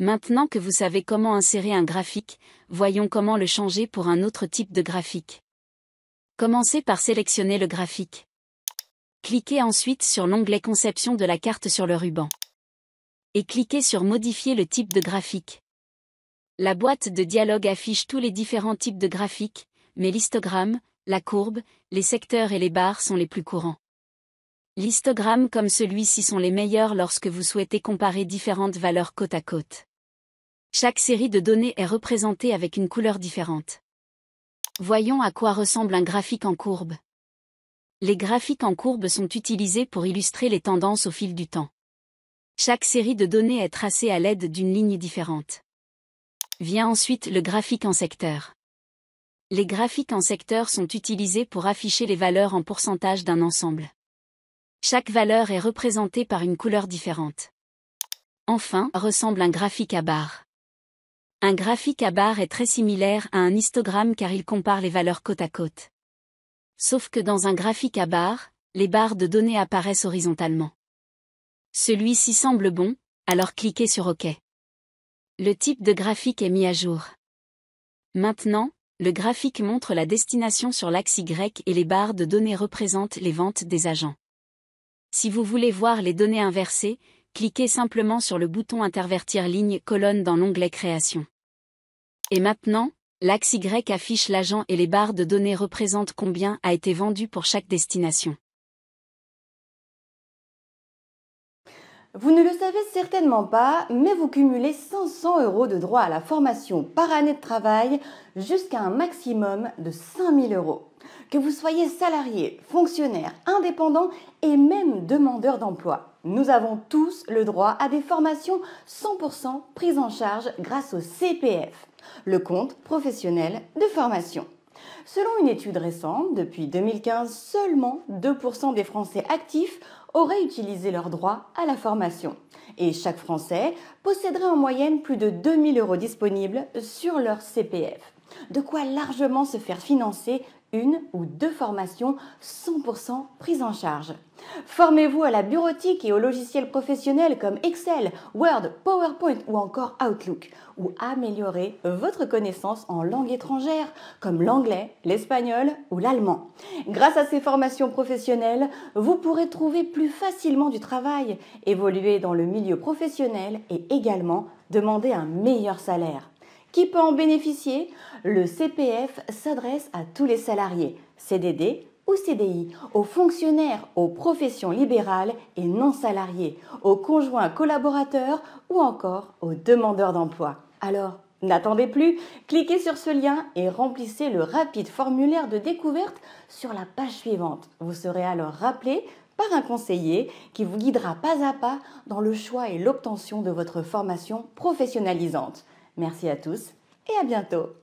Maintenant que vous savez comment insérer un graphique, voyons comment le changer pour un autre type de graphique. Commencez par sélectionner le graphique. Cliquez ensuite sur l'onglet Conception de la carte sur le ruban. Et cliquez sur Modifier le type de graphique. La boîte de dialogue affiche tous les différents types de graphiques, mais l'histogramme, la courbe, les secteurs et les barres sont les plus courants. L'histogramme comme celui-ci sont les meilleurs lorsque vous souhaitez comparer différentes valeurs côte à côte. Chaque série de données est représentée avec une couleur différente. Voyons à quoi ressemble un graphique en courbe. Les graphiques en courbe sont utilisés pour illustrer les tendances au fil du temps. Chaque série de données est tracée à l'aide d'une ligne différente. Vient ensuite le graphique en secteur. Les graphiques en secteur sont utilisés pour afficher les valeurs en pourcentage d'un ensemble. Chaque valeur est représentée par une couleur différente. Enfin, ressemble un graphique à barres. Un graphique à barres est très similaire à un histogramme car il compare les valeurs côte à côte. Sauf que dans un graphique à barres, les barres de données apparaissent horizontalement. Celui-ci semble bon, alors cliquez sur OK. Le type de graphique est mis à jour. Maintenant, le graphique montre la destination sur l'axe Y et les barres de données représentent les ventes des agents. Si vous voulez voir les données inversées, cliquez simplement sur le bouton Intervertir ligne colonne dans l'onglet Création. Et maintenant, l'axe Y affiche l'agent et les barres de données représentent combien a été vendu pour chaque destination. Vous ne le savez certainement pas, mais vous cumulez 500 euros de droits à la formation par année de travail jusqu'à un maximum de 5000 euros. Que vous soyez salarié, fonctionnaire, indépendant et même demandeur d'emploi. Nous avons tous le droit à des formations 100% prises en charge grâce au CPF, le compte professionnel de formation. Selon une étude récente, depuis 2015, seulement 2% des Français actifs auraient utilisé leur droit à la formation. Et chaque Français posséderait en moyenne plus de 2000 euros disponibles sur leur CPF. De quoi largement se faire financer une ou deux formations 100% prises en charge. Formez-vous à la bureautique et aux logiciels professionnels comme Excel, Word, PowerPoint ou encore Outlook, ou améliorez votre connaissance en langue étrangère comme l'anglais, l'espagnol ou l'allemand. Grâce à ces formations professionnelles, vous pourrez trouver plus facilement du travail, évoluer dans le milieu professionnel et également demander un meilleur salaire qui peut en bénéficier Le CPF s'adresse à tous les salariés, CDD ou CDI, aux fonctionnaires, aux professions libérales et non salariés, aux conjoints collaborateurs ou encore aux demandeurs d'emploi. Alors, N'attendez plus, cliquez sur ce lien et remplissez le rapide formulaire de découverte sur la page suivante. Vous serez alors rappelé par un conseiller qui vous guidera pas à pas dans le choix et l'obtention de votre formation professionnalisante. Merci à tous et à bientôt